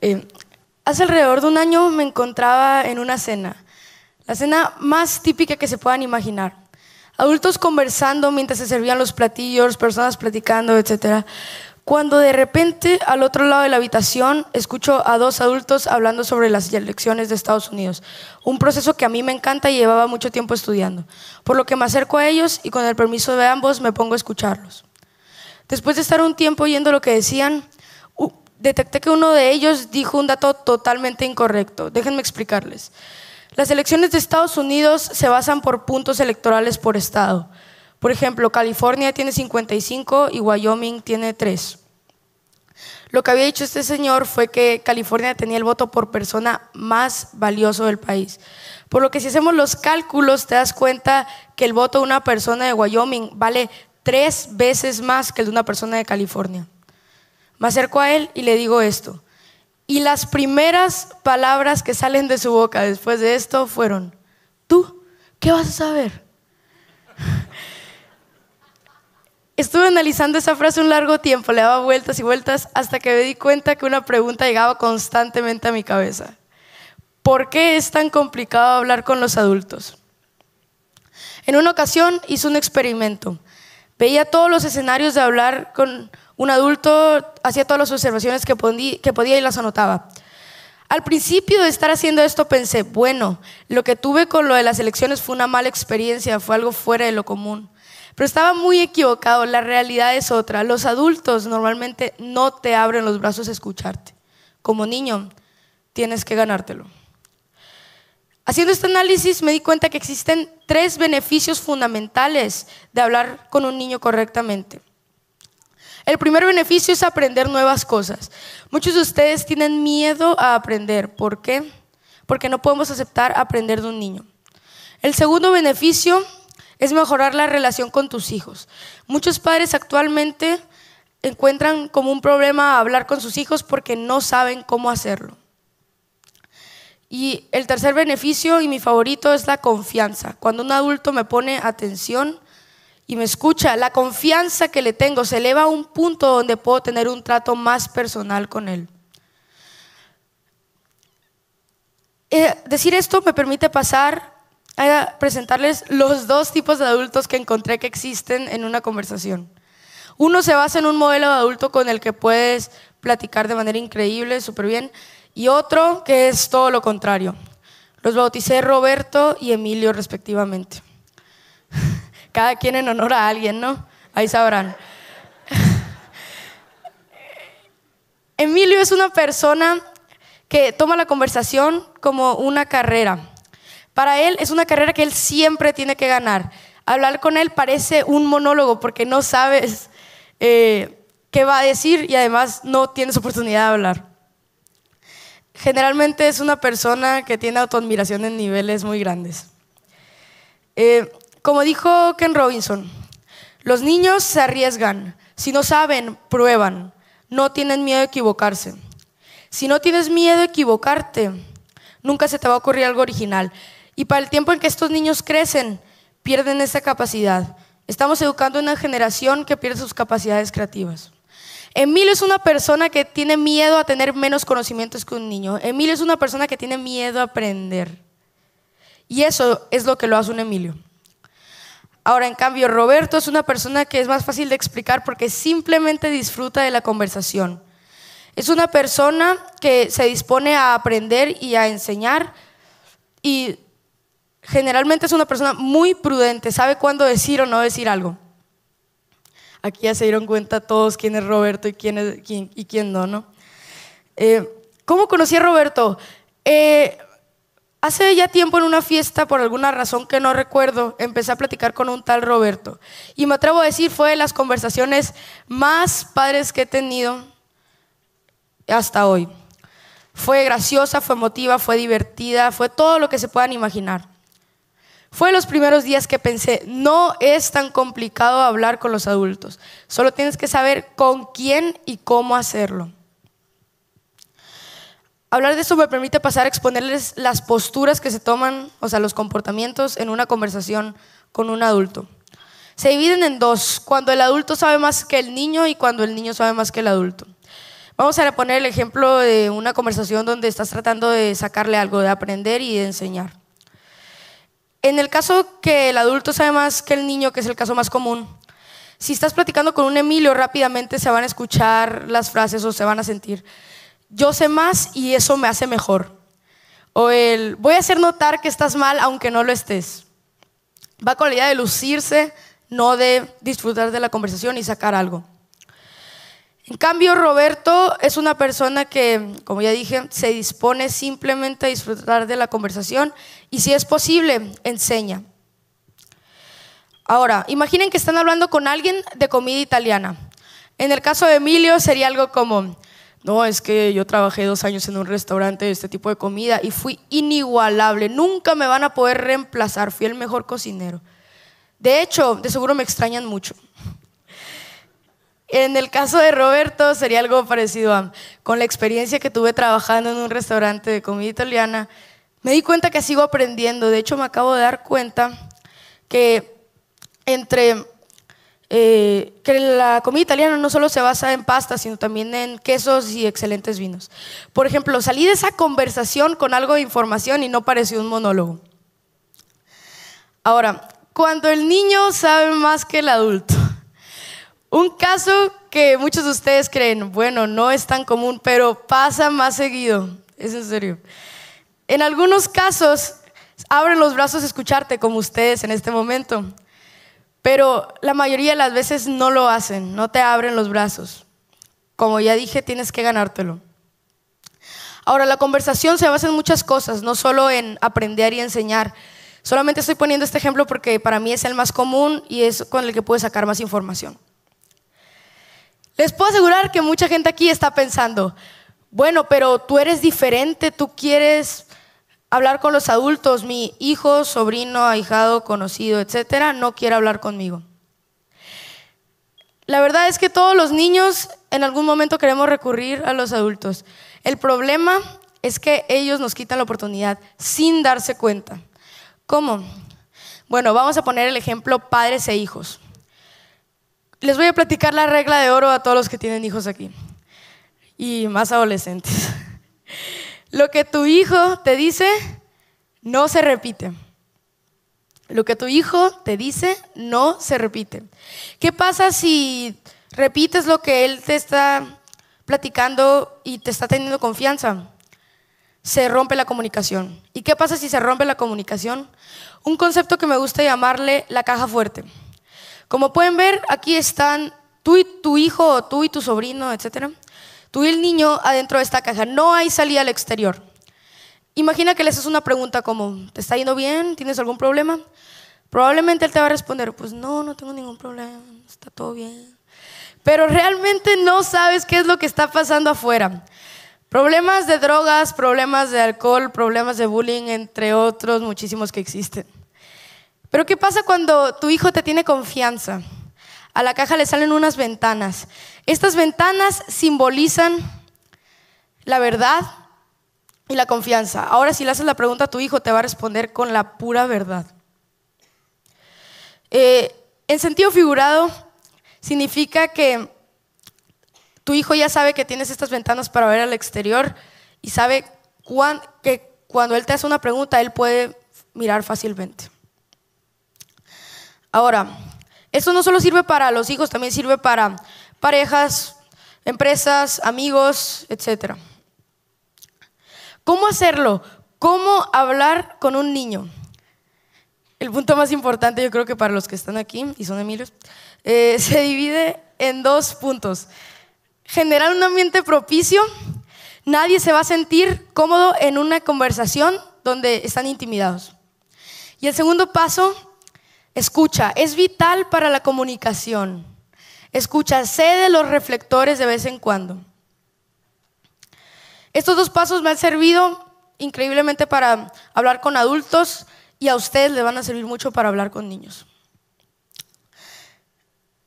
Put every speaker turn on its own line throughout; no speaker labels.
Eh, hace alrededor de un año me encontraba en una cena, la cena más típica que se puedan imaginar. Adultos conversando mientras se servían los platillos, personas platicando, etc. Cuando de repente al otro lado de la habitación escucho a dos adultos hablando sobre las elecciones de Estados Unidos, un proceso que a mí me encanta y llevaba mucho tiempo estudiando, por lo que me acerco a ellos y con el permiso de ambos me pongo a escucharlos. Después de estar un tiempo oyendo lo que decían, detecté que uno de ellos dijo un dato totalmente incorrecto. Déjenme explicarles. Las elecciones de Estados Unidos se basan por puntos electorales por estado. Por ejemplo, California tiene 55 y Wyoming tiene 3. Lo que había dicho este señor fue que California tenía el voto por persona más valioso del país. Por lo que si hacemos los cálculos, te das cuenta que el voto de una persona de Wyoming vale tres veces más que el de una persona de California. Me acerco a él y le digo esto. Y las primeras palabras que salen de su boca después de esto fueron, ¿tú qué vas a saber? Estuve analizando esa frase un largo tiempo, le daba vueltas y vueltas hasta que me di cuenta que una pregunta llegaba constantemente a mi cabeza. ¿Por qué es tan complicado hablar con los adultos? En una ocasión hice un experimento. Veía todos los escenarios de hablar con un adulto, hacía todas las observaciones que, podía y las anotaba. Al principio de estar haciendo esto pensé, bueno, lo que tuve con lo de las elecciones fue una mala experiencia, fue algo fuera de lo común. Pero estaba muy equivocado, la realidad es otra. Los adultos normalmente no te abren los brazos a escucharte. Como niño, tienes que ganártelo. Haciendo este análisis me di cuenta que existen tres beneficios fundamentales de hablar con un niño correctamente. El primer beneficio es aprender nuevas cosas. Muchos de ustedes tienen miedo a aprender. ¿Por qué? Porque no podemos aceptar aprender de un niño. El segundo beneficio es mejorar la relación con tus hijos. Muchos padres actualmente encuentran como un problema hablar con sus hijos porque no saben cómo hacerlo. Y el tercer beneficio y mi favorito es la confianza. Cuando un adulto me pone atención y me escucha, la confianza que le tengo se eleva a un punto donde puedo tener un trato más personal con él. Eh, decir esto me permite pasar a presentarles los dos tipos de adultos que encontré que existen en una conversación. Uno se basa en un modelo de adulto con el que puedes platicar de manera increíble, súper bien, y otro que es todo lo contrario. Los bauticé Roberto y Emilio respectivamente. Cada quien en honor a alguien, ¿no? Ahí sabrán. Emilio es una persona que toma la conversación como una carrera. Para él es una carrera que él siempre tiene que ganar. Hablar con él parece un monólogo porque no sabes eh, qué va a decir y además no tienes oportunidad de hablar generalmente es una persona que tiene autoadmiración en niveles muy grandes. Eh, como dijo Ken Robinson, los niños se arriesgan. Si no saben, prueban. No tienen miedo a equivocarse. Si no tienes miedo a equivocarte, nunca se te va a ocurrir algo original. Y para el tiempo en que estos niños crecen, pierden esa capacidad. Estamos educando a una generación que pierde sus capacidades creativas. Emilio es una persona que tiene miedo a tener menos conocimientos que un niño. Emilio es una persona que tiene miedo a aprender. Y eso es lo que lo hace un Emilio. Ahora, en cambio, Roberto es una persona que es más fácil de explicar porque simplemente disfruta de la conversación. Es una persona que se dispone a aprender y a enseñar y generalmente es una persona muy prudente, sabe cuándo decir o no decir algo aquí ya se dieron cuenta todos quién es Roberto y quién, es, quién, y quién no, ¿no? Eh, ¿Cómo conocí a Roberto? Eh, hace ya tiempo en una fiesta, por alguna razón que no recuerdo, empecé a platicar con un tal Roberto. Y me atrevo a decir, fue de las conversaciones más padres que he tenido hasta hoy. Fue graciosa, fue emotiva, fue divertida, fue todo lo que se puedan imaginar. Fue los primeros días que pensé, no es tan complicado hablar con los adultos, solo tienes que saber con quién y cómo hacerlo. Hablar de esto me permite pasar a exponerles las posturas que se toman, o sea, los comportamientos en una conversación con un adulto. Se dividen en dos, cuando el adulto sabe más que el niño y cuando el niño sabe más que el adulto. Vamos a poner el ejemplo de una conversación donde estás tratando de sacarle algo, de aprender y de enseñar. En el caso que el adulto sabe más que el niño, que es el caso más común, si estás platicando con un Emilio, rápidamente se van a escuchar las frases o se van a sentir, yo sé más y eso me hace mejor. O el, voy a hacer notar que estás mal aunque no lo estés. Va con la idea de lucirse, no de disfrutar de la conversación y sacar algo. En cambio, Roberto es una persona que, como ya dije, se dispone simplemente a disfrutar de la conversación y si es posible, enseña. Ahora, imaginen que están hablando con alguien de comida italiana. En el caso de Emilio sería algo como, no, es que yo trabajé dos años en un restaurante de este tipo de comida y fui inigualable, nunca me van a poder reemplazar, fui el mejor cocinero. De hecho, de seguro me extrañan mucho. En el caso de Roberto sería algo parecido a con la experiencia que tuve trabajando en un restaurante de comida italiana, me di cuenta que sigo aprendiendo. De hecho, me acabo de dar cuenta que entre eh, que la comida italiana no solo se basa en pasta, sino también en quesos y excelentes vinos. Por ejemplo, salí de esa conversación con algo de información y no pareció un monólogo. Ahora, cuando el niño sabe más que el adulto. Un caso que muchos de ustedes creen, bueno, no es tan común, pero pasa más seguido, es en serio. En algunos casos, abren los brazos a escucharte como ustedes en este momento, pero la mayoría de las veces no lo hacen, no te abren los brazos. Como ya dije, tienes que ganártelo. Ahora, la conversación se basa en muchas cosas, no solo en aprender y enseñar. Solamente estoy poniendo este ejemplo porque para mí es el más común y es con el que puedo sacar más información. Les puedo asegurar que mucha gente aquí está pensando, bueno, pero tú eres diferente, tú quieres hablar con los adultos, mi hijo, sobrino, ahijado, conocido, etcétera, no quiere hablar conmigo. La verdad es que todos los niños en algún momento queremos recurrir a los adultos. El problema es que ellos nos quitan la oportunidad sin darse cuenta. ¿Cómo? Bueno, vamos a poner el ejemplo padres e hijos. Les voy a platicar la regla de oro a todos los que tienen hijos aquí y más adolescentes. Lo que tu hijo te dice no se repite. Lo que tu hijo te dice no se repite. ¿Qué pasa si repites lo que él te está platicando y te está teniendo confianza? Se rompe la comunicación. ¿Y qué pasa si se rompe la comunicación? Un concepto que me gusta llamarle la caja fuerte. Como pueden ver, aquí están tú y tu hijo, tú y tu sobrino, etcétera. Tú y el niño adentro de esta caja. No hay salida al exterior. Imagina que le haces una pregunta como, ¿te está yendo bien? ¿Tienes algún problema? Probablemente él te va a responder, pues no, no tengo ningún problema, está todo bien. Pero realmente no sabes qué es lo que está pasando afuera. Problemas de drogas, problemas de alcohol, problemas de bullying, entre otros muchísimos que existen. Pero ¿qué pasa cuando tu hijo te tiene confianza? A la caja le salen unas ventanas. Estas ventanas simbolizan la verdad y la confianza. Ahora si le haces la pregunta a tu hijo, te va a responder con la pura verdad. Eh, en sentido figurado, significa que tu hijo ya sabe que tienes estas ventanas para ver al exterior y sabe que cuando él te hace una pregunta, él puede mirar fácilmente. Ahora, esto no solo sirve para los hijos, también sirve para parejas, empresas, amigos, etc. ¿Cómo hacerlo? ¿Cómo hablar con un niño? El punto más importante, yo creo que para los que están aquí y son Emilios, eh, se divide en dos puntos. Generar un ambiente propicio. Nadie se va a sentir cómodo en una conversación donde están intimidados. Y el segundo paso Escucha, es vital para la comunicación. Escucha, de los reflectores de vez en cuando. Estos dos pasos me han servido increíblemente para hablar con adultos y a ustedes les van a servir mucho para hablar con niños.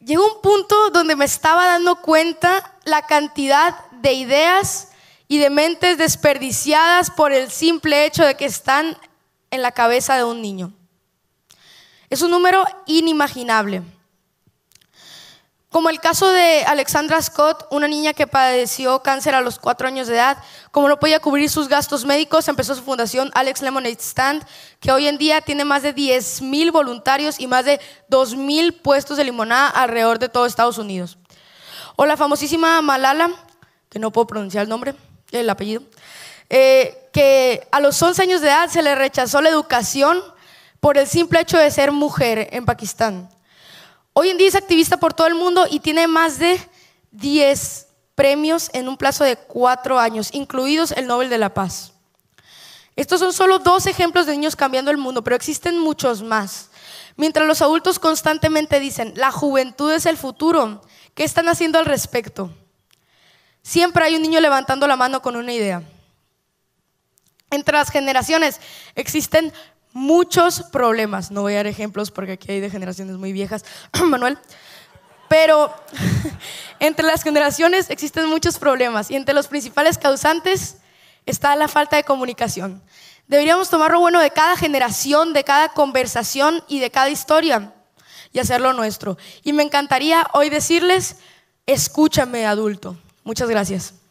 Llegó un punto donde me estaba dando cuenta la cantidad de ideas y de mentes desperdiciadas por el simple hecho de que están en la cabeza de un niño. Es un número inimaginable. Como el caso de Alexandra Scott, una niña que padeció cáncer a los cuatro años de edad, como no podía cubrir sus gastos médicos, empezó su fundación Alex Lemonade Stand, que hoy en día tiene más de 10.000 voluntarios y más de mil puestos de limonada alrededor de todo Estados Unidos. O la famosísima Malala, que no puedo pronunciar el nombre, el apellido, eh, que a los 11 años de edad se le rechazó la educación por el simple hecho de ser mujer en Pakistán. Hoy en día es activista por todo el mundo y tiene más de 10 premios en un plazo de 4 años, incluidos el Nobel de la Paz. Estos son solo dos ejemplos de niños cambiando el mundo, pero existen muchos más. Mientras los adultos constantemente dicen, la juventud es el futuro, ¿qué están haciendo al respecto? Siempre hay un niño levantando la mano con una idea. Entre las generaciones existen muchos problemas. No voy a dar ejemplos porque aquí hay de generaciones muy viejas, Manuel. Pero entre las generaciones existen muchos problemas y entre los principales causantes está la falta de comunicación. Deberíamos tomar lo bueno de cada generación, de cada conversación y de cada historia y hacerlo nuestro. Y me encantaría hoy decirles, escúchame adulto. Muchas gracias.